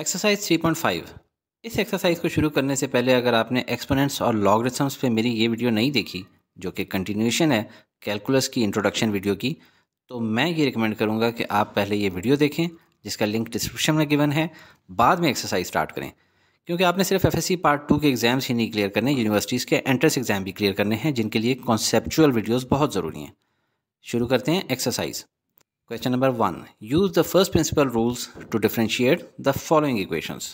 Exercise 3.5 इस exercise को शुरू करने से पहले अगर आपने एक्सपोनेंट्स और लॉगरिथम्स पे मेरी ये वीडियो नहीं देखी जो कि कंटिन्यूएशन है कैलकुलस की इंट्रोडक्शन वीडियो की तो मैं ये रिकमेंड करूँगा कि आप पहले ये वीडियो देखें जिसका लिंक डिस्क्रिप्शन में गिवन है बाद में एक्सरसाइज स्टार्ट करें क्योंकि आपने सिर्फ एफ पार्ट टू के एग्ज़ाम्स ही नहीं क्लियर करने यूनिवर्सिटीज़ के एंट्रेंस एग्ज़ाम भी क्लियर करने हैं जिनके लिए कॉन्सेपचुअल वीडियोज़ बहुत ज़रूरी हैं शुरू करते हैं exercise question number one use the first principle rules to differentiate the following equations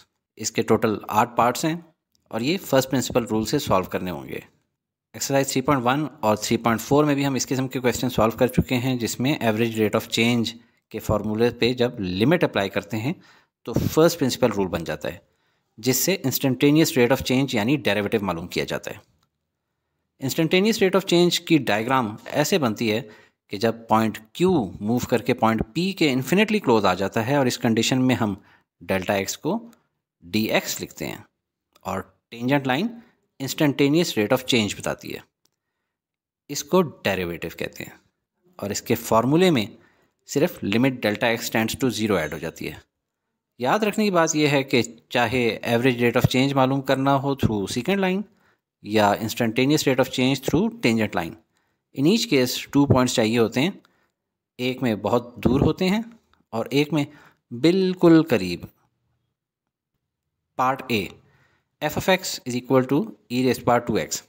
इसके टोटल आठ पार्ट्स हैं और ये फर्स्ट प्रिंसिपल रूल से सॉल्व करने होंगे एक्सरसाइज 3.1 और 3.4 में भी हम इस किस्म के क्वेश्चन सॉल्व कर चुके हैं जिसमें एवरेज रेट ऑफ चेंज के फार्मूले पे जब लिमिट अप्लाई करते हैं तो फर्स्ट प्रिंसिपल रूल बन जाता है जिससे इंस्टेंटेनियस रेट ऑफ चेंज यानी डेरेवेटिव मालूम किया जाता है इंस्टेंटेनियस रेट ऑफ चेंज की डायग्राम ऐसे बनती है कि जब पॉइंट Q मूव करके पॉइंट P के इन्फिनेटली क्लोज आ जाता है और इस कंडीशन में हम डेल्टा एक्स को डी एक्स लिखते हैं और tangent line instantaneous rate of change बताती है इसको डेरिवेटिव कहते हैं और इसके फार्मूले में सिर्फ limit delta x tends to zero add हो जाती है याद रखने की बात यह है कि चाहे एवरेज रेट ऑफ चेंज मालूम करना हो थ्रू सेकेंड लाइन या instantaneous rate of change through tangent line in each case two points चाहिए होते हैं एक में बहुत दूर होते हैं और एक में बिल्कुल करीब part A f f x is equal to E raise power two x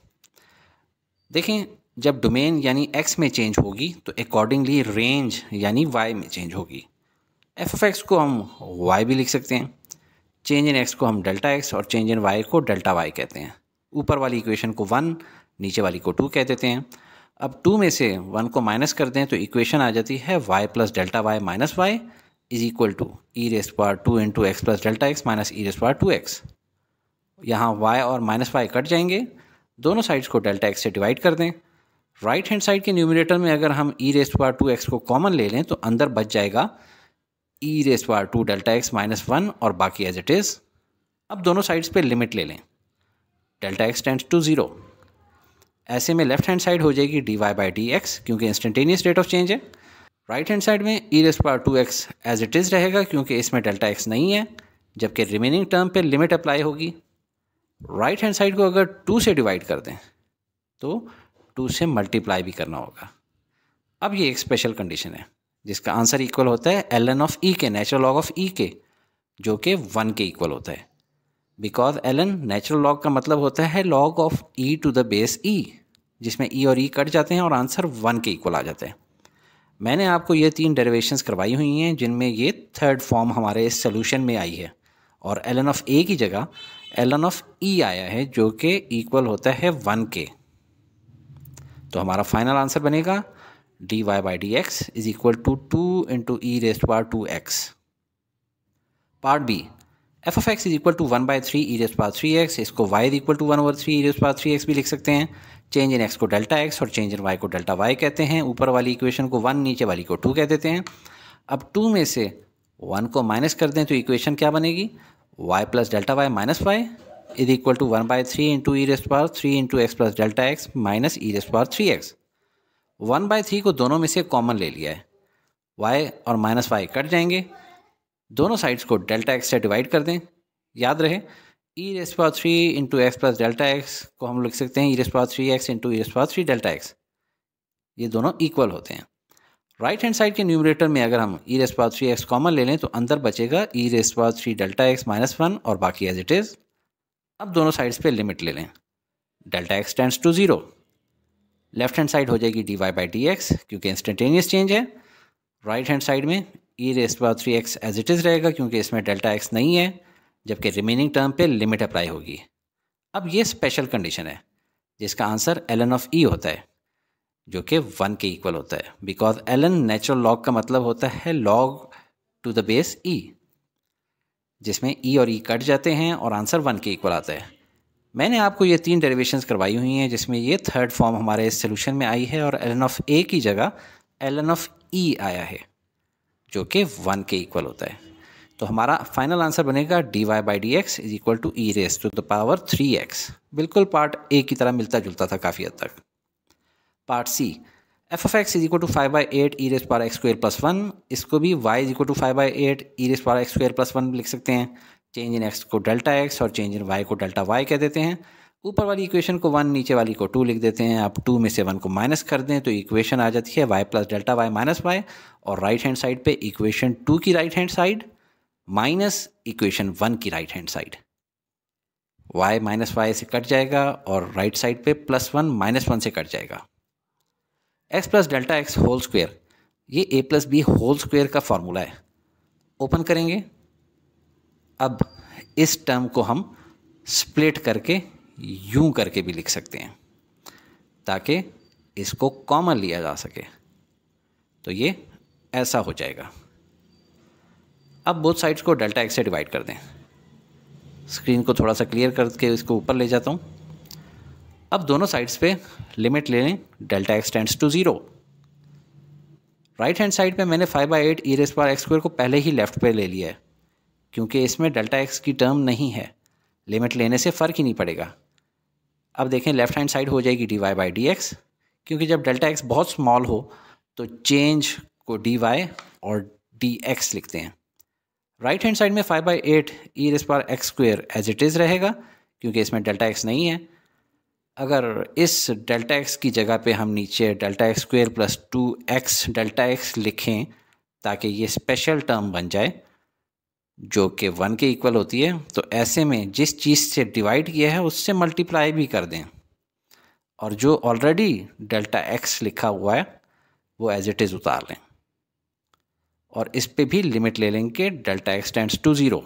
देखें जब डोमेन यानी एक्स में चेंज होगी तो अकॉर्डिंगली रेंज यानी वाई में चेंज होगी एफ एफ एक्स को हम वाई भी लिख सकते हैं चेंज इन एक्स को हम डेल्टा एक्स और चेंज इन वाई को डेल्टा वाई कहते हैं ऊपर वाली इक्वेशन को वन नीचे वाली को टू कह देते हैं अब टू में से वन को माइनस कर दें तो इक्वेशन आ जाती है Y plus delta Y minus Y is equal to E raise power two into x plus delta x minus E raise power two x यहाँ वाई और माइनस वाई कट जाएंगे दोनों साइड्स को डेल्टा एक्स से divide कर दें right hand side के numerator में अगर हम e raise power two x को कॉमन ले लें तो अंदर बच जाएगा e raise power two delta x minus one और बाकी एज इट इज़ अब दोनों साइड्स पे लिमिट ले लें delta x tends to zero ऐसे में लेफ्ट हैंड साइड हो जाएगी D Y by D x क्योंकि इंस्टेंटेनियस रेट ऑफ चेंज है राइट हैंड साइड में ई raise power two x as it is रहेगा क्योंकि इसमें डेल्टा एक्स नहीं है जबकि रिमेनिंग टर्म पे लिमिट अप्लाई होगी राइट हैंड साइड को अगर टू से डिवाइड कर दें तो टू से मल्टीप्लाई भी करना होगा अब ये एक स्पेशल कंडीशन है जिसका आंसर इक्वल होता है एल एन ऑफ ई के नेचुरल लॉग ऑफ ई के जो कि वन के इक्वल होता है because l n natural log का मतलब होता है log of E to the base e जिसमें ई e और ई e कट जाते हैं और आंसर वन के इक्वल आ जाते हैं मैंने आपको ये तीन डेरिवेशंस करवाई हुई हैं जिनमें ये थर्ड फॉर्म हमारे इस सोल्यूशन में आई है और एलन ऑफ ए की जगह एलन ऑफ ई आया है जो कि इक्वल होता है वन के तो हमारा फाइनल आंसर बनेगा d Y by D x is equal to two into e raised power two x part b f of x is equal to one by three e raise three x इसको y is equal to one over three e raise three x भी लिख सकते हैं change in x को delta x और change in Y को delta Y कहते हैं ऊपर वाली इक्वेशन को वन नीचे वाली को टू कह देते हैं अब टू में से वन को माइनस कर दें तो इक्वेशन क्या बनेगी y plus delta Y minus Y is equal to one by three into e raise power three into x plus delta x minus E raise power three x one by three को दोनों में से common ले लिया है Y और minus Y cut जाएंगे दोनों साइड्स को डेल्टा एक्स से डिवाइड कर दें याद रहे e raise power three into x plus delta x को हम लिख सकते हैं e raise power three x into e raise power three delta x ये दोनों इक्वल होते हैं राइट हैंड साइड के न्यूमरेटर में अगर हम e raise power three x common ले लें तो अंदर बचेगा e raise power three delta x minus one और बाकी एज इट इज़ अब दोनों साइड्स पे लिमिट ले लें delta x tends to zero left hand side हो जाएगी D Y by D x क्योंकि इंस्टेंटेनियस चेंज है राइट हैंड साइड में ई raise power three x as it is रहेगा क्योंकि इसमें डेल्टा एक्स नहीं है जबकि रिमेनिंग टर्म पे लिमिट अप्लाई होगी अब ये स्पेशल कंडीशन है जिसका answer l N of e होता है जो कि वन के इक्वल होता है because l n natural log का मतलब होता है log to the base e जिसमें ई e और ई e कट जाते हैं और आंसर वन के इक्वल आता है मैंने आपको ये तीन डेरिवेशन करवाई हुई हैं जिसमें ये थर्ड फॉर्म हमारे इस सोल्यूशन में आई है और एल एन ऑफ ए की जगह एल एन ऑफ ई आया है जो कि वन के इक्वल होता है तो हमारा फाइनल आंसर बनेगा d Y by D x is equal to E raise to the power three x बिल्कुल पार्ट ए की तरह मिलता जुलता था काफ़ी हद तक part c f f x is equal to five by eight e raise power x square plus one इसको भी y is equal to five by eight e raise power x square plus one लिख सकते हैं change in x को delta x और change in Y को delta y कह देते हैं ऊपर वाली इक्वेशन को वन नीचे वाली को टू लिख देते हैं आप टू में से वन को माइनस कर दें तो इक्वेशन आ जाती है Y plus delta Y minus y और राइट हैंड साइड पे इक्वेशन टू की right hand side minus equation one की right hand side y minus y से कट जाएगा और राइट साइड पे प्लस वन माइनस वन से कट जाएगा x plus delta x whole square ये a plus b whole square का formula है ओपन करेंगे अब इस टर्म को हम स्प्लिट करके यूं करके भी लिख सकते हैं ताकि इसको कॉमन लिया जा सके तो ये ऐसा हो जाएगा अब बोथ साइड्स को डेल्टा एक्स से डिवाइड कर दें स्क्रीन को थोड़ा सा क्लियर करके इसको ऊपर ले जाता हूँ अब दोनों साइड्स पे लिमिट ले लें delta x tends to zero right hand side पे मैंने five by eight e raise power x square को पहले ही लेफ्ट पे ले लिया है क्योंकि इसमें डेल्टा एक्स की टर्म नहीं है लिमिट लेने से फ़र्क ही नहीं पड़ेगा अब देखें लेफ्ट हैंड साइड हो जाएगी D Y by D x क्योंकि जब डेल्टा एक्स बहुत स्मॉल हो तो चेंज को डी वाई और डी एक्स लिखते हैं राइट हैंड साइड में five by eight e raise power x square as it is रहेगा क्योंकि इसमें डेल्टा एक्स नहीं है अगर इस डेल्टा एक्स की जगह पे हम नीचे delta x square plus two x delta x लिखें ताकि ये स्पेशल टर्म बन जाए जो कि वन के इक्वल होती है तो ऐसे में जिस चीज़ से डिवाइड किया है उससे मल्टीप्लाई भी कर दें और जो ऑलरेडी डेल्टा एक्स लिखा हुआ है वो एज इट इज़ उतार लें और इस पे भी लिमिट ले लेंगे delta x tends to zero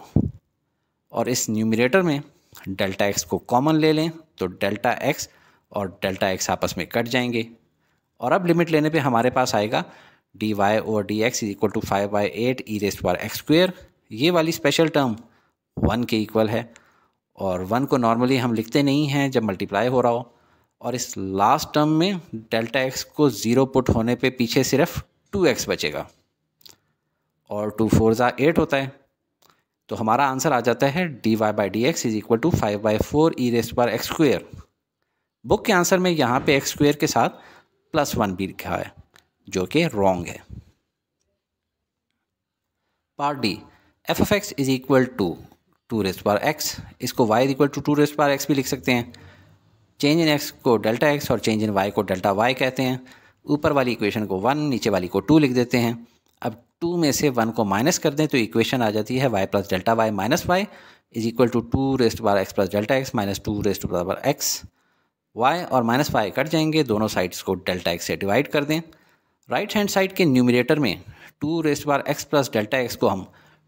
और इस न्यूमिनेटर में डेल्टा एक्स को कॉमन ले लें तो डेल्टा एक्स और डेल्टा एक्स आपस में कट जाएंगे और अब लिमिट लेने पे हमारे पास आएगा d y over d x is equal to five by eight e raised power x square ये वाली स्पेशल टर्म वन के इक्वल है और वन को नॉर्मली हम लिखते नहीं हैं जब मल्टीप्लाई हो रहा हो और इस लास्ट टर्म में डेल्टा एक्स को ज़ीरो पुट होने पे पीछे सिर्फ टू एक्स बचेगा और टू फोर ज़ा एट होता है तो हमारा आंसर आ जाता है d Y by D x is equal to five by four e raise power x square book के आंसर में यहाँ पे एक्स स्क्वेयर के साथ प्लस वन भी लिखा है जो कि रॉन्ग है part d f of x is equal to two raise power x इसको y is equal to two raise power x भी लिख सकते हैं चेंज इन एक्स को डेल्टा एक्स और चेंज इन वाई को डेल्टा वाई कहते हैं ऊपर वाली इक्वेशन को वन नीचे वाली को टू लिख देते हैं अब टू में से वन को माइनस कर दें तो इक्वेशन आ जाती है Y plus delta Y minus Y is equal to two raised power x plus delta x minus two raised बराबर एक्स वाई और माइनस वाई कट जाएंगे दोनों साइड्स को डेल्टा एक्स से डिवाइड कर दें राइट हैंड साइड के numerator में two raised power x plus delta x को हम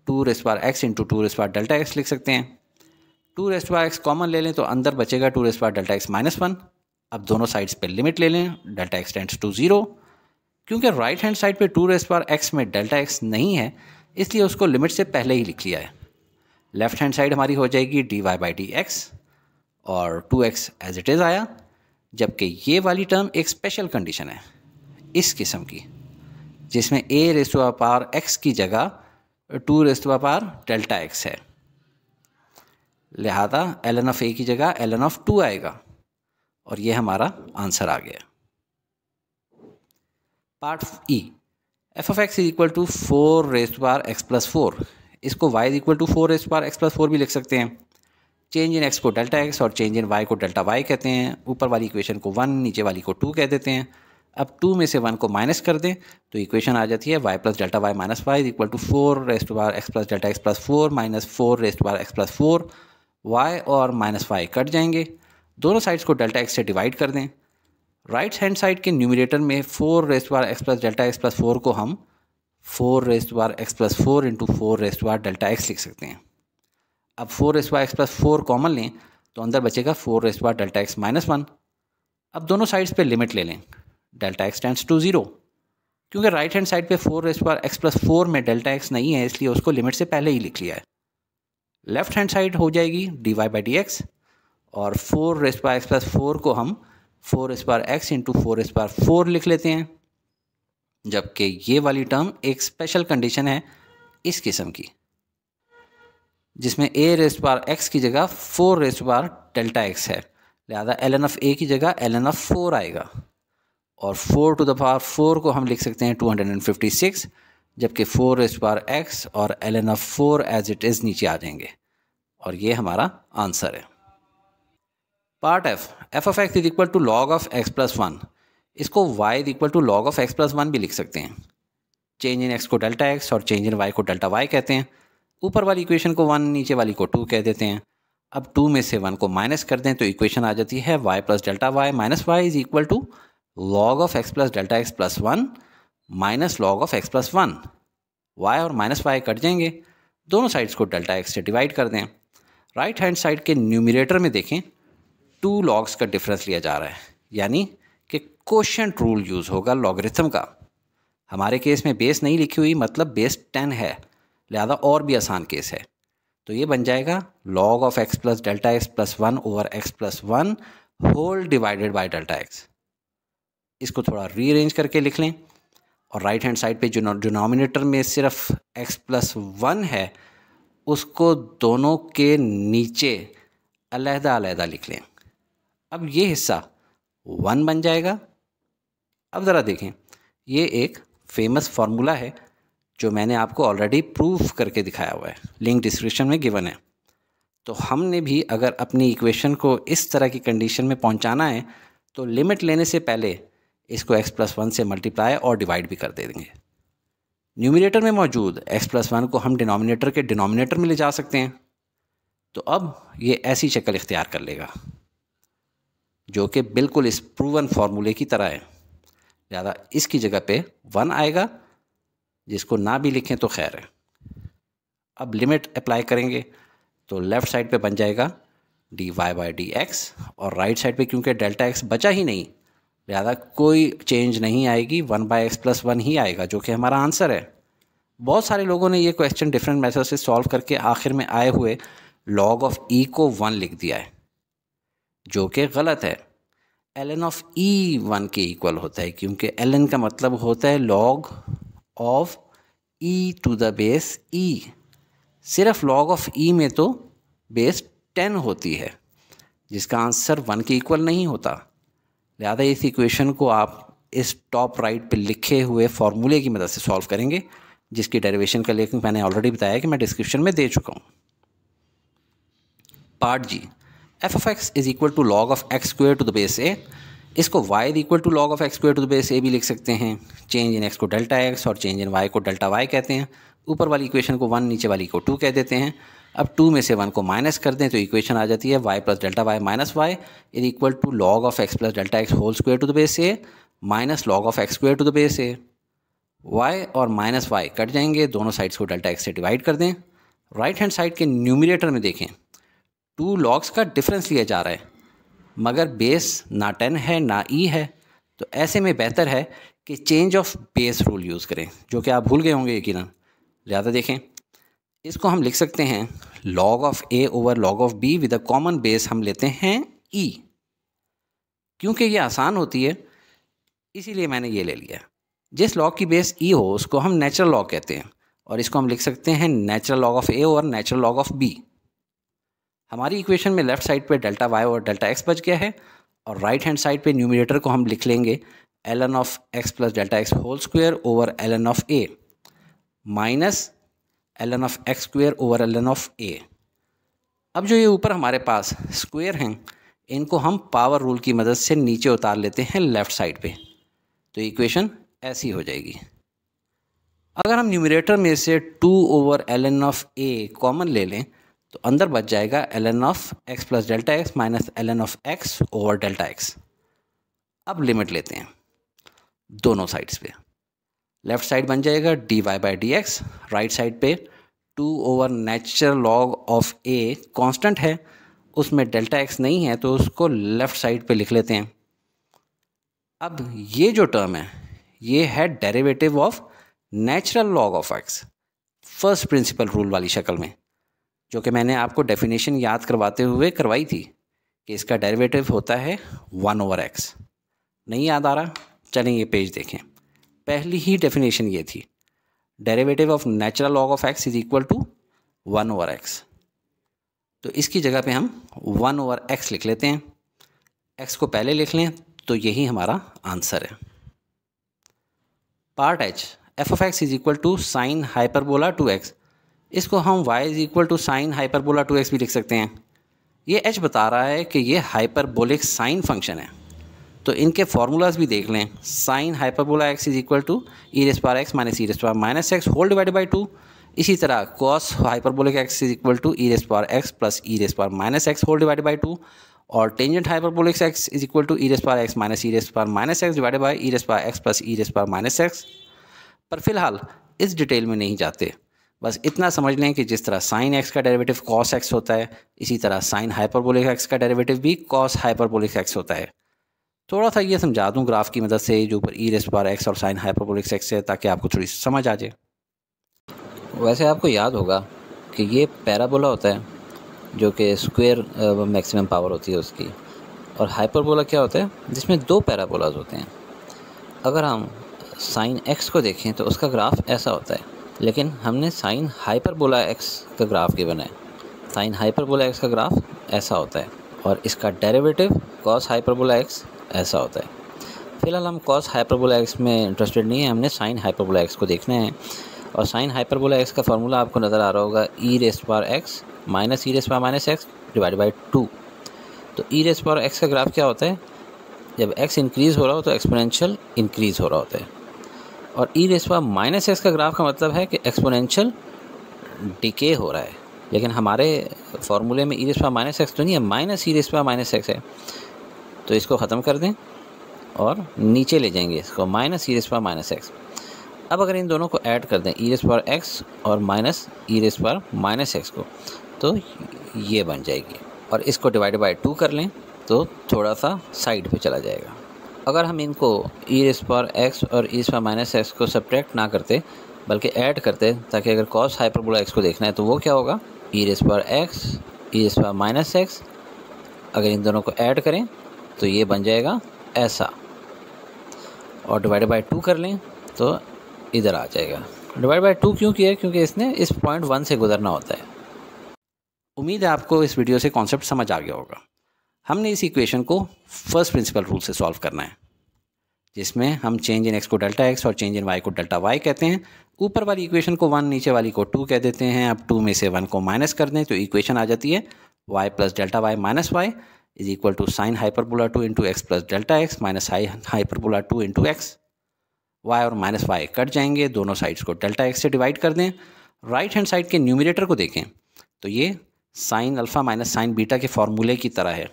two raise power x into two raise power delta x लिख सकते हैं two raise power x common ले लें तो अंदर बचेगा two raise power delta x minus one अब दोनों साइड्स पे लिमिट ले लें delta x tends to zero क्योंकि राइट हैंड साइड पे टू रेस पार एक्स में डेल्टा एक्स नहीं है इसलिए उसको लिमिट से पहले ही लिख लिया है लेफ्ट हैंड साइड हमारी हो जाएगी D Y by D x और two x as it is आया जबकि ये वाली टर्म एक स्पेशल कंडीशन है इस किस्म की जिसमें ए रेस्ट पार एक्स की जगह two raised power delta x है लिहाजा एल एन ऑफ ए की जगह एल एन ऑफ टू आएगा और ये हमारा आंसर आ गया part e f of x is equal to four raised power x plus four इसको y is equal to four raised power x plus four भी लिख सकते हैं चेंज इन एक्स को डेल्टा एक्स और चेंज इन वाई को delta Y कहते हैं ऊपर वाली इक्वेशन को वन नीचे वाली को टू कह देते हैं अब टू में से वन को माइनस कर दें तो इक्वेशन आ जाती है Y plus delta Y minus y equal to four raise to power x plus delta x plus four minus four raise to power x plus four y और माइनस वाई कट जाएंगे दोनों sides को delta x से divide कर दें right hand side के numerator में four raise to power x plus delta x plus four को हम four raise to power x plus four into four raise to power delta x लिख सकते हैं अब four raise to power x plus four common लें तो अंदर बचेगा four raise to power delta x minus one अब दोनों साइड्स पे लिमिट ले लें delta x tends to zero क्योंकि राइट हैंड साइड पे फोर इस पर एक्स प्लस फोर में डेल्टा एक्स नहीं है इसलिए उसको लिमिट से पहले ही लिख लिया है लेफ्ट हैंड साइड हो जाएगी D Y by D x और four raise power x plus four को हम फोर इस पर एक्स इंटू फोर इस पर फोर लिख लेते हैं जबकि ये वाली टर्म एक स्पेशल कंडीशन है इस किस्म की जिसमें ए रेस पर एक्स की जगह four raise power delta x है लिहाजा एल एन एफ ए की जगह एल एन एफ फोर आएगा और four to the power four को हम लिख सकते हैं two hundred and fifty six जबकि फोर इस पार एक्स और l N of four as it is नीचे आ जाएंगे और ये हमारा आंसर है part f f of x is equal to log of x plus one इसको y is equal to log of x plus one भी लिख सकते हैं चेंज इन एक्स को डेल्टा एक्स और चेंज इन वाई को delta Y कहते हैं ऊपर वाली इक्वेशन को वन नीचे वाली को टू कह देते हैं अब टू में से वन को माइनस कर दें तो इक्वेशन आ जाती है Y plus delta Y minus Y is equal to log of x plus delta x plus one minus log of x plus one y और माइनस वाई कट जाएंगे दोनों साइड्स को डेल्टा एक्स से divide कर दें right hand side के numerator में देखें टू लॉग्स का डिफरेंस लिया जा रहा है यानी कि क्वेश्चन रूल यूज़ होगा लॉगरिथम का हमारे केस में बेस नहीं लिखी हुई मतलब बेस टेन है लिहाजा और भी आसान केस है तो ये बन जाएगा log of x plus delta x plus one over x plus one whole divided by delta x इसको थोड़ा रीअरेंज करके लिख लें और राइट हैंड साइड पे जो डिनोमिनेटर में सिर्फ एक्स प्लस वन है उसको दोनों के नीचे अलहदा अलहदा लिख लें अब ये हिस्सा वन बन जाएगा अब ज़रा देखें ये एक फेमस फार्मूला है जो मैंने आपको ऑलरेडी प्रूफ करके दिखाया हुआ है लिंक डिस्क्रिप्शन में गिवन है तो हमने भी अगर अपनी इक्वेशन को इस तरह की कंडीशन में पहुंचाना है तो लिमिट लेने से पहले इसको एक्स प्लस वन से मल्टीप्लाई और डिवाइड भी कर दे देंगे न्यूमिनेटर में मौजूद एक्स प्लस वन को हम डिनोमिनेटर के डिनोमिनेटर में ले जा सकते हैं तो अब ये ऐसी शक्ल इख्तियार कर लेगा जो कि बिल्कुल इस प्रूवन फार्मूले की तरह है ज़्यादा इसकी जगह पे वन आएगा जिसको ना भी लिखें तो खैर है अब लिमिट अप्लाई करेंगे तो लेफ़्ट साइड पे बन जाएगा D Y by D x और राइट साइड पे क्योंकि डेल्टा एक्स बचा ही नहीं लिहाजा कोई चेंज नहीं आएगी one by x plus one ही आएगा जो कि हमारा आंसर है बहुत सारे लोगों ने ये क्वेश्चन डिफरेंट मैथड से सॉल्व करके आखिर में आए हुए लॉग ऑफ ई को वन लिख दिया है जो कि गलत है L N of E one के इक्वल होता है क्योंकि एल एन का मतलब होता है log of E to the base E सिर्फ लॉग ऑफ ई में तो बेस टेन होती है जिसका आंसर वन के इक्वल नहीं होता लिहाजा इस इक्वेशन को आप इस टॉप राइट पे लिखे हुए फार्मूले की मदद से सॉल्व करेंगे जिसकी डेरिवेशन का लेकिन मैंने ऑलरेडी बताया कि मैं डिस्क्रिप्शन में दे चुका हूँ part G F of x is equal to log of X square to the base A इसको Y equal to log of X square to the base A भी लिख सकते हैं चेंज इन एक्स को डेल्टा एक्स और change in Y को delta Y कहते हैं ऊपर वाली इक्वेशन को वन नीचे वाली को टू कह देते हैं अब टू में से वन को माइनस कर दें तो इक्वेशन आ जाती है Y plus delta Y minus Y is equal to log of x plus delta x whole square to the base A minus log of X square to the base A Y और minus Y cut जाएंगे दोनों sides को delta x से divide कर दें right hand side के numerator में देखें टू लॉग्स का डिफरेंस लिया जा रहा है मगर बेस ना टेन है ना ई e है तो ऐसे में बेहतर है कि change of base rule use करें जो कि आप भूल गए होंगे यकीन ज़्यादा देखें इसको हम लिख सकते हैं log of A over log of B with a common base हम लेते हैं ई e. क्योंकि ये आसान होती है इसीलिए मैंने ये ले लिया जिस लॉग की बेस ई e हो उसको हम नेचुरल लॉग कहते हैं और इसको हम लिख सकते हैं natural log of A over natural log of B हमारी इक्वेशन में लेफ्ट साइड पे डेल्टा वाई और डेल्टा एक्स बच गया है और राइट हैंड साइड पे न्यूमिनेटर को हम लिख लेंगे L N of x plus delta x whole square over L N of A minus L N of X square over L N of A अब जो ये ऊपर हमारे पास स्क्वेयर हैं इनको हम पावर रूल की मदद से नीचे उतार लेते हैं लेफ़्ट साइड पे तो इक्वेशन ऐसी हो जाएगी अगर हम न्यूमिनेटर में से two over L N of A common ले लें तो अंदर बच जाएगा L N of x plus delta x minus L N of X over delta X अब लिमिट लेते हैं दोनों साइड्स पे लेफ्ट साइड बन जाएगा D Y by D X right side पे two over natural log of A constant है उसमें डेल्टा एक्स नहीं है तो उसको लेफ्ट साइड पे लिख लेते हैं अब ये जो टर्म है ये है derivative of natural log of X first principle rule वाली शक्ल में जो कि मैंने आपको डेफिनेशन याद करवाते हुए करवाई थी कि इसका डेरिवेटिव होता है वन ओवर एक्स नहीं याद आ रहा चलें ये पेज देखें पहली ही डेफिनेशन ये थी derivative of natural log of x is equal to one over X तो इसकी जगह पे हम वन ओवर एक्स लिख लेते हैं एक्स को पहले लिख लें तो यही हमारा आंसर है part H F of x is equal to sine hyperbola two X इसको हम Y is equal to sine hyperbola two X भी लिख सकते हैं ये एच बता रहा है कि ये हाइपरबोलिक साइन फंक्शन है तो इनके फार्मूलाज भी देख लें sine hyperbola X is equal to E raise power X minus E raise power minus X whole divide by two इसी तरह cos hyperbolic X is equal to E raise power X plus E raise power minus X whole divide by two और tangent hyperbolic X is equal to E raise power X minus E raise power minus X divide by E raise power X plus E raise power minus X पर फिलहाल इस detail में नहीं जाते बस इतना समझ लें कि जिस तरह साइन एक्स का डेरिवेटिव कॉस एक्स होता है इसी तरह साइन हाइपरबोलिक एक्स का डेरिवेटिव भी कॉस हाइपरबोलिक एक्स होता है थोड़ा सा ये समझा दूँ ग्राफ की मदद से जो ऊपर ई रेस बार एक्स और साइन हाइपरबोलिक एक्स है ताकि आपको थोड़ी समझ आ जाए वैसे आपको याद होगा कि ये पैराबोला होता है जो कि स्क्वेयर मैक्सिमम पावर होती है उसकी और हाइपरबोला क्या होता है जिसमें दो पैराबोलाज होते हैं अगर हम साइन एक्स को देखें तो उसका ग्राफ ऐसा होता है लेकिन हमने साइन हाइपरबोला एक्स का ग्राफ गिवन है साइन हाइपरबोला एक्स का ग्राफ ऐसा होता है और इसका डेरिवेटिव कॉस हाइपरबोला एक्स ऐसा होता है फिलहाल हम कॉस हाइपरबोला एक्स में इंटरेस्टेड नहीं है हमने साइन हाइपरबोला एक्स को देखना है और साइन हाइपरबोला एक्स का फार्मूला आपको नज़र आ रहा होगा E raise power X minus E raise power minus X divide by two तो ई रेस पावर एक्स का ग्राफ क्या होता है जब एक्स इंक्रीज़ हो रहा हो तो एक्सपोनेंशियल इंक्रीज़ हो रहा होता है और E raise power minus X का ग्राफ का मतलब है कि एक्सपोनेंशियल डिके हो रहा है लेकिन हमारे फार्मूले में ई रेस पावर माइनस एक्स तो नहीं है माइनस ई रेस पावर माइनस एक्स है तो इसको ख़त्म कर दें और नीचे ले जाएंगे इसको माइनस ई रेस पर माइनस एक्स अब अगर इन दोनों को ऐड कर दें ई रेस पर एक्स और माइनस ई रेस पर माइनस एक्स को तो ये बन जाएगी और इसको डिवाइड बाई टू कर लें तो थोड़ा सा साइड पे चला जाएगा अगर हम इनको ई रेस पर एक्स और E raise power minus X को सब्ट्रैक्ट ना करते बल्कि ऐड करते ताकि अगर कॉस हाइपरबोला एक्स को देखना है तो वो क्या होगा E raise power X E raise power minus X अगर इन दोनों को ऐड करें तो ये बन जाएगा ऐसा और डिवाइड बाई टू कर लें तो इधर आ जाएगा डिवाइड बाई टू क्यों किया क्योंकि इसने इस पॉइंट वन से गुजरना होता है उम्मीद है आपको इस वीडियो से कॉन्सेप्ट समझ आ गया होगा हमने इस इक्वेशन को फर्स्ट प्रिंसिपल रूल से सॉल्व करना है जिसमें हम चेंज इन एक्स को डेल्टा एक्स और चेंज इन वाई को डेल्टा वाई कहते हैं ऊपर वाली इक्वेशन को वन नीचे वाली को टू कह देते हैं अब टू में से वन को माइनस कर दें तो इक्वेशन आ जाती है Y plus delta Y minus Y is equal to sine hyperbola 2 into x plus delta x minus hyperbola two into X Y और माइनस वाई कट जाएंगे दोनों साइड्स को डेल्टा एक्स से डिवाइड कर दें राइट हैंड साइड के numerator को देखें तो ये sine alpha minus sine beta के फार्मूले की तरह है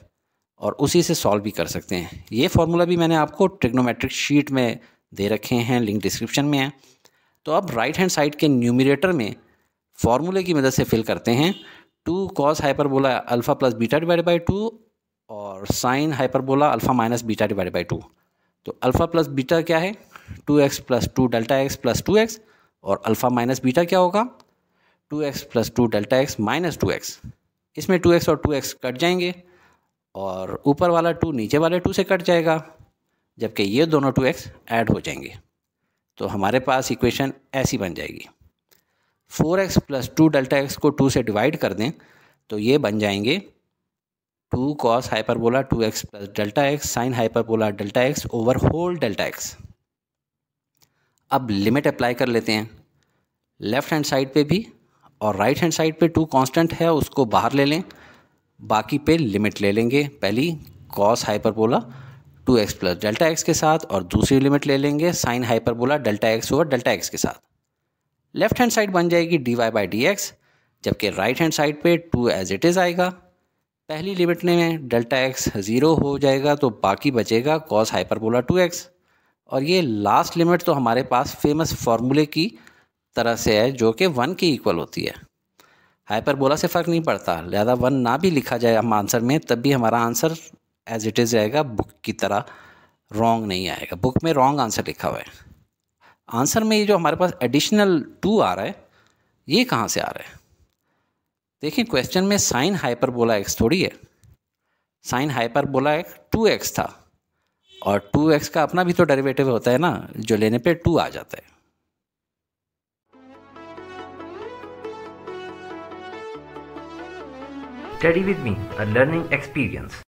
और उसी से सॉल्व भी कर सकते हैं ये फार्मूला भी मैंने आपको ट्रिग्नोमेट्रिक शीट में दे रखे हैं लिंक डिस्क्रिप्शन में है तो अब राइट हैंड साइड के न्यूमिनेटर में फार्मूले की मदद से फिल करते हैं two cos hyperbola alpha plus beta divide by two और sine hyperbola alpha minus beta divide by two तो अल्फ़ा प्लस बीटा क्या है two X plus two delta x plus two X और अल्फ़ा माइनस बीटा क्या होगा two X plus two delta x minus two X इसमें two X और two x cut जाएंगे और ऊपर वाला टू नीचे वाले टू से कट जाएगा जबकि ये दोनों टू एक्स ऐड हो जाएंगे तो हमारे पास इक्वेशन ऐसी बन जाएगी four X plus two delta x को टू से डिवाइड कर दें तो ये बन जाएंगे two cos hyperbola two X plus delta X sine hyperbola delta X over whole delta X अब लिमिट अप्लाई कर लेते हैं लेफ्ट हैंड साइड पे भी और राइट हैंड साइड पे टू कांस्टेंट है उसको बाहर ले लें बाकी पे लिमिट ले लेंगे पहली cos hyperbola two X plus delta X के साथ और दूसरी लिमिट ले लेंगे sine hyperbola delta X over delta X के साथ लेफ्ट हैंड साइड बन जाएगी D Y by D X जबकि राइट हैंड साइड पे टू एज इट इज़ आएगा पहली लिमिट में डेल्टा एक्स ज़ीरो हो जाएगा तो बाकी बचेगा कॉस हाइपरबोला टू एक्स और ये लास्ट लिमिट तो हमारे पास फेमस फार्मूले की तरह से है जो कि वन के इक्वल होती है हाइपरबोला से फ़र्क नहीं पड़ता लिहाजा वन ना भी लिखा जाए हम आंसर में तब भी हमारा आंसर एज इट इज़ आएगा बुक की तरह रॉन्ग नहीं आएगा बुक में रॉन्ग आंसर लिखा हुआ है आंसर में ये जो हमारे पास एडिशनल टू आ रहा है ये कहाँ से आ रहा है देखिए क्वेश्चन में साइन हाइपरबोला एक्स थोड़ी है sine hyperbola X two X था और टू एक्स का अपना भी तो डेरिवेटिव होता है ना जो लेने पे टू आ जाता है study with me a learning experience